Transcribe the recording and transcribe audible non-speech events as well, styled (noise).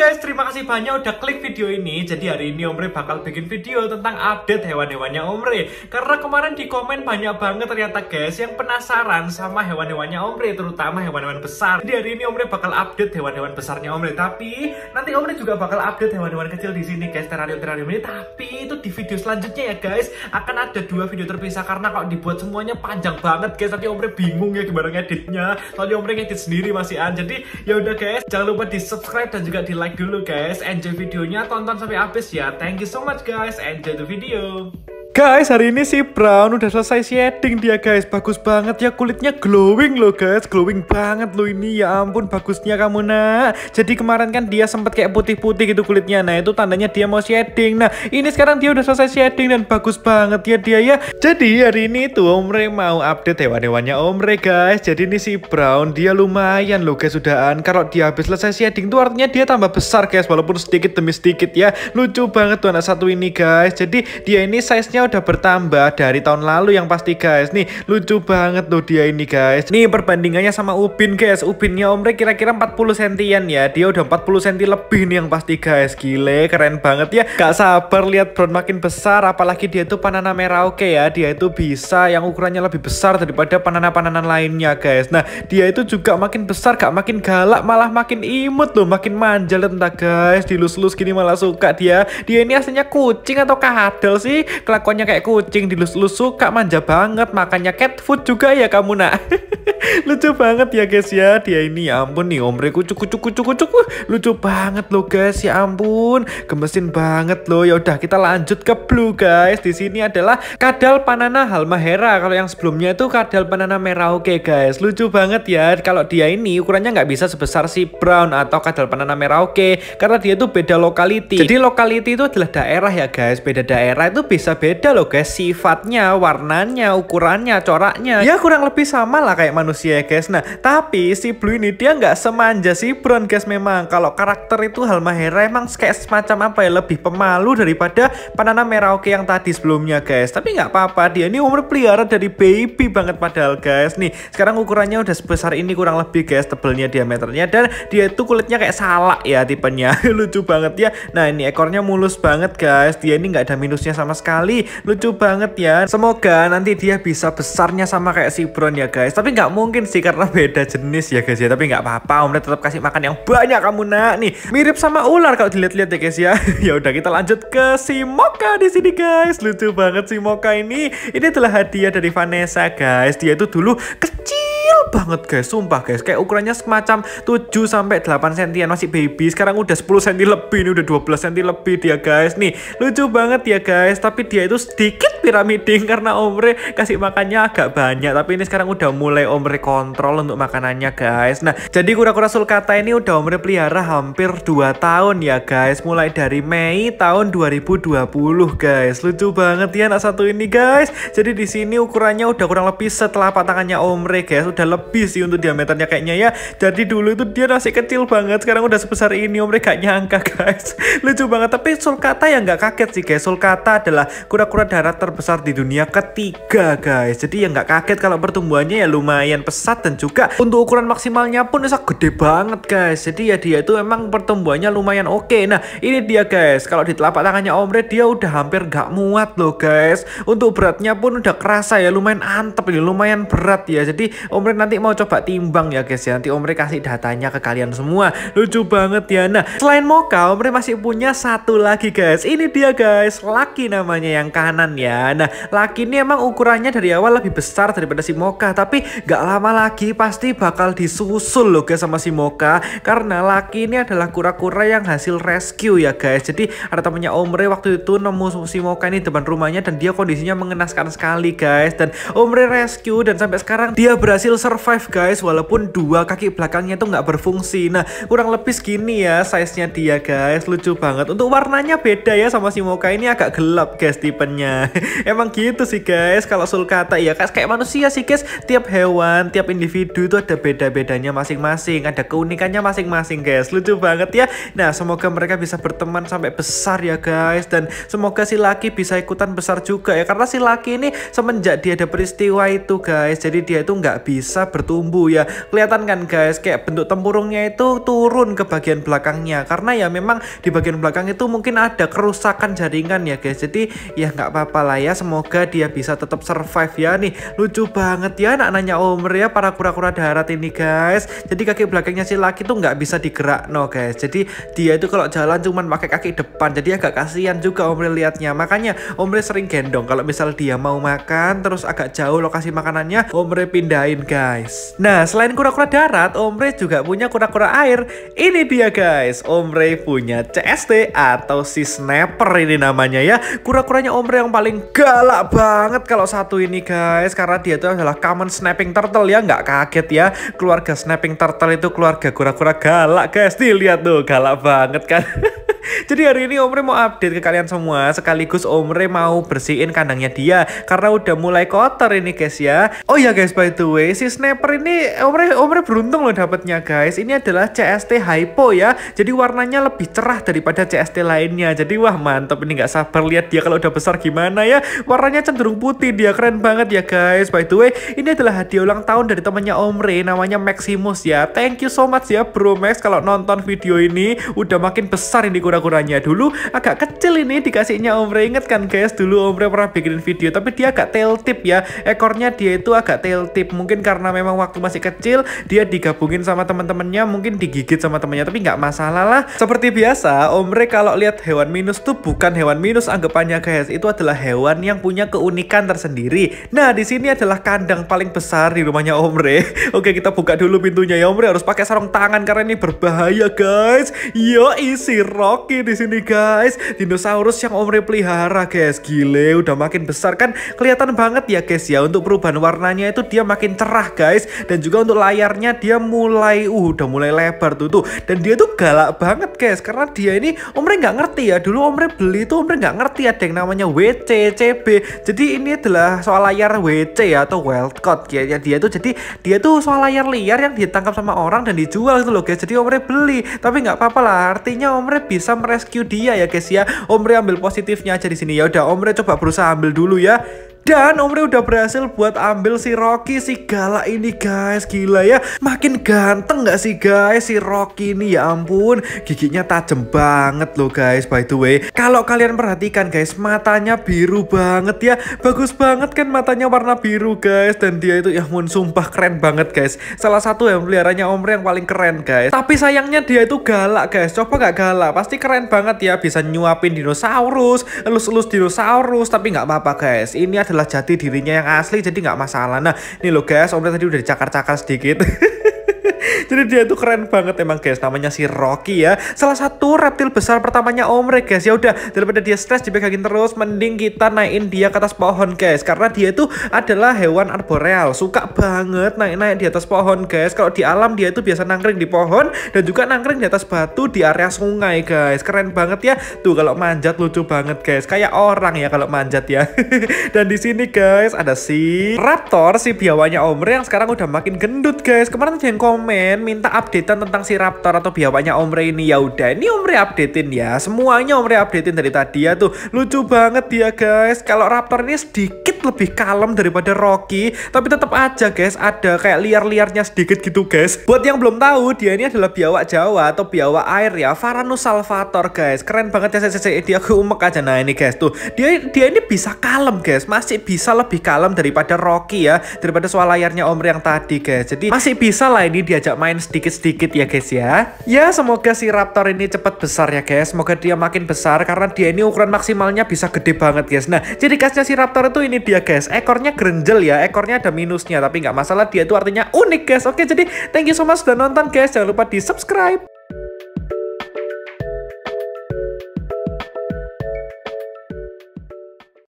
guys, terima kasih banyak udah klik video ini. Jadi hari ini Omre bakal bikin video tentang update hewan-hewannya Omre. Karena kemarin di komen banyak banget ternyata guys yang penasaran sama hewan-hewannya Omre, terutama hewan-hewan besar. Jadi hari ini Omre bakal update hewan-hewan besarnya Omre. Tapi nanti Omre juga bakal update hewan-hewan kecil di sini guys, terarium-terarium ini. Tapi itu di video selanjutnya ya guys, akan ada dua video terpisah karena kalau dibuat semuanya panjang banget guys. Tapi Omre bingung ya gimana ngeditnya. Soalnya Omre ngedit sendiri masih an. Jadi ya udah guys, jangan lupa di subscribe dan juga di like like dulu guys. Enjoy videonya, tonton sampai habis ya. Thank you so much guys. Enjoy the video. Guys, hari ini si Brown udah selesai shading dia guys. Bagus banget ya kulitnya glowing loh guys. Glowing banget loh ini. Ya ampun bagusnya kamu nak. Jadi kemarin kan dia sempat kayak putih-putih gitu kulitnya. Nah, itu tandanya dia mau shading. Nah, ini sekarang dia udah selesai shading dan bagus banget ya dia ya. Jadi hari ini tuh Omre mau update hewan-hewannya Omre guys. Jadi ini si Brown dia lumayan loh guys sudahan. Kalau dia habis selesai shading tuh artinya dia tambah besar guys walaupun sedikit demi sedikit ya. Lucu banget tuh anak satu ini guys. Jadi dia ini size-nya size udah bertambah dari tahun lalu yang pasti guys. Nih, lucu banget tuh dia ini guys. Nih, perbandingannya sama Ubin guys. Ubinnya Omre kira-kira 40 sentian ya. Dia udah 40 senti lebih nih yang pasti guys. Gile, keren banget ya. Gak sabar lihat Brown makin besar. Apalagi dia itu panana merah oke okay ya. Dia itu bisa yang ukurannya lebih besar daripada panana-panana lainnya guys. Nah, dia itu juga makin besar, gak makin galak, malah makin imut loh. Makin manja lihat entah guys. Dilus-lus gini malah suka dia. Dia ini aslinya kucing atau kadal sih. Kelakuan Pokoknya kayak kucing dilus-lus suka manja banget. makannya cat food juga ya kamu nak. (laughs) lucu banget ya guys ya. Dia ini ya ampun nih omre kucuk kucuk kucuk kucuk. Lucu banget loh guys ya ampun. Gemesin banget loh. Ya udah kita lanjut ke blue guys. Di sini adalah kadal panana halmahera. Kalau yang sebelumnya itu kadal panana merah oke guys. Lucu banget ya. Kalau dia ini ukurannya nggak bisa sebesar si brown atau kadal panana merah oke. Karena dia itu beda lokaliti. Jadi lokaliti itu adalah daerah ya guys. Beda daerah itu bisa beda beda loh guys sifatnya, warnanya, ukurannya, coraknya. Ya kurang lebih sama lah kayak manusia ya guys. Nah, tapi si Blue ini dia nggak semanja si Brown guys memang. Kalau karakter itu Halmahera emang kayak semacam apa ya lebih pemalu daripada Panana Merauke yang tadi sebelumnya guys. Tapi nggak apa-apa dia ini umur pelihara dari baby banget padahal guys. Nih, sekarang ukurannya udah sebesar ini kurang lebih guys tebelnya diameternya dan dia itu kulitnya kayak salak ya tipenya. (laughs) Lucu banget ya. Nah, ini ekornya mulus banget guys. Dia ini nggak ada minusnya sama sekali lucu banget ya semoga nanti dia bisa besarnya sama kayak si Brown ya guys tapi nggak mungkin sih karena beda jenis ya guys ya tapi nggak apa-apa Om tetap kasih makan yang banyak kamu nak nih mirip sama ular kalau dilihat-lihat ya guys ya (laughs) ya udah kita lanjut ke si Moka di sini guys lucu banget si Moka ini ini adalah hadiah dari Vanessa guys dia itu dulu kecil banget guys, sumpah guys. Kayak ukurannya semacam 7 sampai 8 cm masih baby. Sekarang udah 10 cm lebih nih, udah 12 cm lebih dia guys. Nih, lucu banget ya guys, tapi dia itu sedikit piramiding (laughs) karena Omre kasih makannya agak banyak. Tapi ini sekarang udah mulai Omre kontrol untuk makanannya guys. Nah, jadi kura-kura sulcata ini udah Omre pelihara hampir 2 tahun ya guys. Mulai dari Mei tahun 2020 guys. Lucu banget ya anak satu ini guys. Jadi di sini ukurannya udah kurang lebih setelah tangannya Omre guys, udah lebih sih untuk diameternya kayaknya ya. Jadi dulu itu dia masih kecil banget, sekarang udah sebesar ini. Om kayaknya gak nyangka (laughs) guys. Lucu banget, tapi sulcata yang gak kaget sih guys. Sulcata adalah kura-kura darat terbesar di dunia ketiga guys. Jadi yang gak kaget kalau pertumbuhannya ya lumayan pesat dan juga untuk ukuran maksimalnya pun bisa gede banget guys. Jadi ya dia itu emang pertumbuhannya lumayan oke. Okay. Nah ini dia guys, kalau di telapak tangannya omre dia udah hampir gak muat loh guys. Untuk beratnya pun udah kerasa ya, lumayan antep ini, lumayan berat ya. Jadi omre nanti nanti mau coba timbang ya guys ya. Nanti Omri kasih datanya ke kalian semua. Lucu banget ya. Nah, selain Moka, Omri masih punya satu lagi guys. Ini dia guys, Laki namanya yang kanan ya. Nah, Laki ini emang ukurannya dari awal lebih besar daripada si Moka, tapi gak lama lagi pasti bakal disusul loh guys sama si Moka karena Laki ini adalah kura-kura yang hasil rescue ya guys. Jadi ada temennya Omri waktu itu nemu si Moka ini depan rumahnya dan dia kondisinya mengenaskan sekali guys dan Omri rescue dan sampai sekarang dia berhasil survive survive guys walaupun dua kaki belakangnya tuh nggak berfungsi. Nah kurang lebih segini ya size-nya dia guys. Lucu banget. Untuk warnanya beda ya sama si moka ini agak gelap guys tipenya. (laughs) Emang gitu sih guys kalau sulcata ya guys kayak manusia sih guys. Tiap hewan, tiap individu itu ada beda-bedanya masing-masing. Ada keunikannya masing-masing guys. Lucu banget ya. Nah semoga mereka bisa berteman sampai besar ya guys. Dan semoga si laki bisa ikutan besar juga ya. Karena si laki ini semenjak dia ada peristiwa itu guys. Jadi dia itu nggak bisa bertumbuh ya. Kelihatan kan guys kayak bentuk tempurungnya itu turun ke bagian belakangnya karena ya memang di bagian belakang itu mungkin ada kerusakan jaringan ya guys. Jadi ya nggak apa-apa lah ya semoga dia bisa tetap survive ya nih. Lucu banget ya anak-anaknya Omer ya para kura-kura darat ini guys. Jadi kaki belakangnya si laki tuh nggak bisa digerak no guys. Jadi dia itu kalau jalan cuman pakai kaki depan jadi agak kasihan juga Omri liatnya. Makanya Omri sering gendong kalau misal dia mau makan terus agak jauh lokasi makanannya Omri pindahin guys guys. Nah, selain kura-kura darat, Om juga punya kura-kura air. Ini dia guys, Om punya CST atau si snapper ini namanya ya. Kura-kuranya Om yang paling galak banget kalau satu ini guys. Karena dia itu adalah common snapping turtle ya, nggak kaget ya. Keluarga snapping turtle itu keluarga kura-kura galak guys. Dilihat tuh, galak banget kan. (laughs) (laughs) Jadi hari ini Omre mau update ke kalian semua sekaligus Omre mau bersihin kandangnya dia karena udah mulai kotor ini guys ya. Oh ya guys by the way si sniper ini Omre Omre beruntung loh dapetnya guys. Ini adalah CST Hypo ya. Jadi warnanya lebih cerah daripada CST lainnya. Jadi wah mantap ini nggak sabar lihat dia kalau udah besar gimana ya. Warnanya cenderung putih dia keren banget ya guys. By the way ini adalah hadiah ulang tahun dari temannya Omre namanya Maximus ya. Thank you so much ya Bro Max kalau nonton video ini udah makin besar ini kura-kuranya dulu agak kecil ini dikasihnya Omre inget kan guys dulu Omre pernah bikin video tapi dia agak tail tip ya ekornya dia itu agak tail tip mungkin karena memang waktu masih kecil dia digabungin sama teman-temannya mungkin digigit sama temannya tapi nggak masalah lah seperti biasa Omre kalau lihat hewan minus tuh bukan hewan minus anggapannya guys itu adalah hewan yang punya keunikan tersendiri nah di sini adalah kandang paling besar di rumahnya Omre (laughs) oke kita buka dulu pintunya ya Omre harus pakai sarung tangan karena ini berbahaya guys yo isi rock Loki di sini guys. Dinosaurus yang Om pelihara guys. Gile udah makin besar kan kelihatan banget ya guys ya untuk perubahan warnanya itu dia makin cerah guys dan juga untuk layarnya dia mulai uh udah mulai lebar tuh tuh dan dia tuh galak banget guys karena dia ini Omre nggak ngerti ya dulu Omre beli tuh Omre nggak ngerti ada yang namanya WC Jadi ini adalah soal layar WC ya atau wildcard ya. ya dia tuh jadi dia tuh soal layar liar yang ditangkap sama orang dan dijual gitu loh guys. Jadi Omre beli tapi nggak apa-apa lah artinya Omre bisa bisa merescue dia ya guys ya. Omre ambil positifnya aja di sini. Ya udah Omre coba berusaha ambil dulu ya. Dan Omri udah berhasil buat ambil si Rocky si Gala ini guys Gila ya Makin ganteng gak sih guys si Rocky ini ya ampun Giginya tajem banget loh guys by the way Kalau kalian perhatikan guys matanya biru banget ya Bagus banget kan matanya warna biru guys Dan dia itu ya ampun sumpah keren banget guys Salah satu yang peliharanya Omri yang paling keren guys Tapi sayangnya dia itu galak guys Coba gak galak pasti keren banget ya Bisa nyuapin dinosaurus Elus-elus dinosaurus Tapi gak apa-apa guys Ini ada adalah jati dirinya yang asli jadi nggak masalah nah ini loh guys omnya tadi udah dicakar-cakar sedikit (laughs) Jadi dia itu keren banget emang guys. Namanya si Rocky ya. Salah satu reptil besar pertamanya Omre oh guys. Ya udah daripada dia stres dipegangin terus, mending kita naikin dia ke atas pohon guys. Karena dia itu adalah hewan arboreal. Suka banget naik-naik di atas pohon guys. Kalau di alam dia itu biasa nangkring di pohon dan juga nangkring di atas batu di area sungai guys. Keren banget ya. Tuh kalau manjat lucu banget guys. Kayak orang ya kalau manjat ya. (laughs) dan di sini guys ada si Raptor si biawanya Omre oh yang sekarang udah makin gendut guys. Kemarin ada yang komen kalian minta updatean tentang si Raptor atau biawaknya Omre ini ya udah ini Omre updatein ya semuanya Omre updatein dari tadi ya tuh lucu banget dia ya, guys kalau Raptor ini sedikit lebih kalem daripada Rocky tapi tetap aja guys ada kayak liar-liarnya sedikit gitu guys buat yang belum tahu dia ini adalah biawak Jawa atau biawak air ya Varanus salvator guys keren banget ya saya dia keumek aja nah ini guys tuh dia dia ini bisa kalem guys masih bisa lebih kalem daripada Rocky ya daripada soal layarnya Om yang tadi guys jadi masih bisa lah ini diajak main sedikit-sedikit ya guys ya ya semoga si Raptor ini cepet besar ya guys semoga dia makin besar karena dia ini ukuran maksimalnya bisa gede banget guys nah jadi khasnya si Raptor itu ini dia guys. Ekornya gerenjel ya, ekornya ada minusnya tapi nggak masalah dia itu artinya unik guys. Oke, jadi thank you so much sudah nonton guys. Jangan lupa di subscribe.